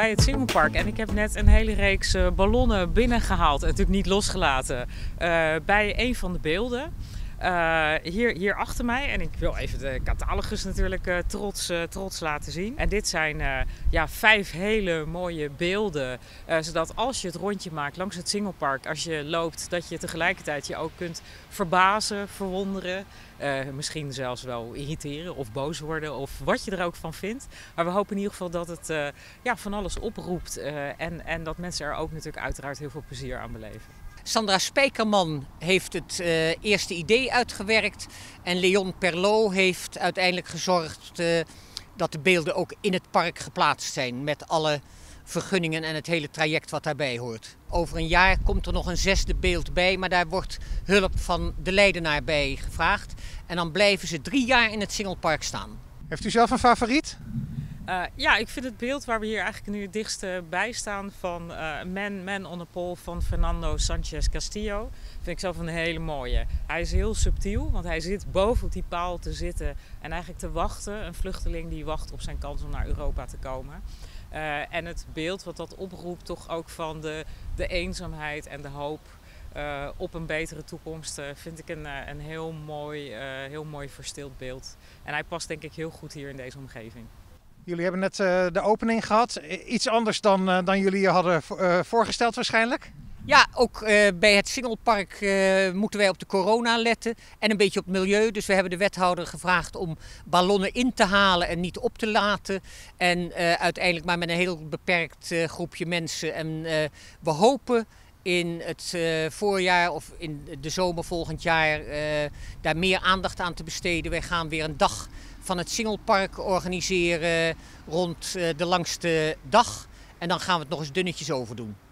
bij het Singelpark. En ik heb net een hele reeks eh, ballonnen binnengehaald. En natuurlijk niet losgelaten. Eh, bij een van de beelden. Eh, hier, hier achter mij. En ik wil even de catalogus natuurlijk eh, trots, eh, trots laten zien. En dit zijn ja, vijf hele mooie beelden. zodat als je het rondje maakt langs het Singelpark, als je loopt, dat je tegelijkertijd je ook kunt verbazen, verwonderen. misschien zelfs wel irriteren of boos worden of wat je er ook van vindt. Maar we hopen in ieder geval dat het ja, van alles oproept. en, en dat mensen er ook natuurlijk uiteraard heel veel plezier aan beleven. Sandra Spijkerman heeft het eh, eerste idee uitgewerkt. En Leon Perlot heeft uiteindelijk gezorgd eh, dat de beelden ook in het park geplaatst zijn. Met alle vergunningen en het hele traject wat daarbij hoort. Over een jaar komt er nog een zesde beeld bij, maar daar wordt hulp van de Leidenaar bij gevraagd. En dan blijven ze drie jaar in het Singelpark staan. Heeft u zelf een favoriet? Eh, ja, ik vind het beeld waar we hier eigenlijk nu het dichtst bij staan van uh, Man, Man on the Pole van Fernando Sanchez Castillo. Vind ik zelf een hele mooie. Hij is heel subtiel, want hij zit boven die paal te zitten en eigenlijk te wachten. Een vluchteling die wacht op zijn kans om naar Europa te komen. Eh, en het beeld wat dat oproept toch ook van de, de eenzaamheid en de hoop op een betere toekomst vind ik een, een heel, mooi, heel mooi verstild beeld. En hij past denk ik heel goed hier in deze omgeving. Jullie hebben net eh, de opening gehad. Iets anders dan, eh, dan jullie je hadden eh, voorgesteld waarschijnlijk? Ja, ook bij het Singelpark moeten wij op de corona letten en een beetje op het milieu. Dus we hebben de wethouder gevraagd om ballonnen in te halen en niet op te laten. En uiteindelijk maar met een heel beperkt groepje mensen. En we hopen in het voorjaar of in de zomer volgend jaar daar meer aandacht aan te besteden. Wij gaan weer een dag van het Singelpark organiseren rond eh, de langste dag. En dan gaan we het nog eens dunnetjes overdoen.